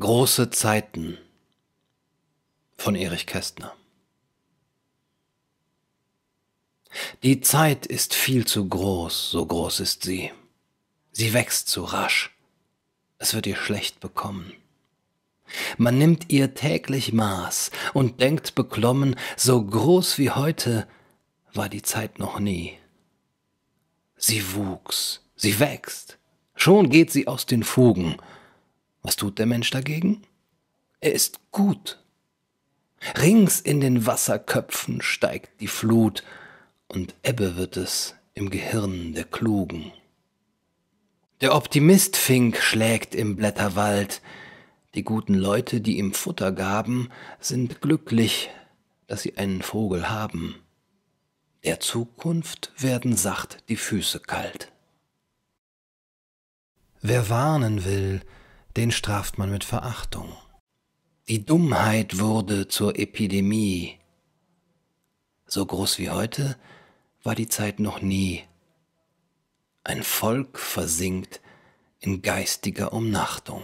Große Zeiten von Erich Kästner. Die Zeit ist viel zu groß, so groß ist sie. Sie wächst zu rasch. Es wird ihr schlecht bekommen. Man nimmt ihr täglich Maß und denkt beklommen, so groß wie heute war die Zeit noch nie. Sie wuchs, sie wächst, schon geht sie aus den Fugen, was tut der Mensch dagegen? Er ist gut. Rings in den Wasserköpfen steigt die Flut, und Ebbe wird es im Gehirn der Klugen. Der Optimist Fink schlägt im Blätterwald, die guten Leute, die ihm Futter gaben, sind glücklich, dass sie einen Vogel haben. Der Zukunft werden sacht die Füße kalt. Wer warnen will, den straft man mit Verachtung. Die Dummheit wurde zur Epidemie. So groß wie heute war die Zeit noch nie. Ein Volk versinkt in geistiger Umnachtung.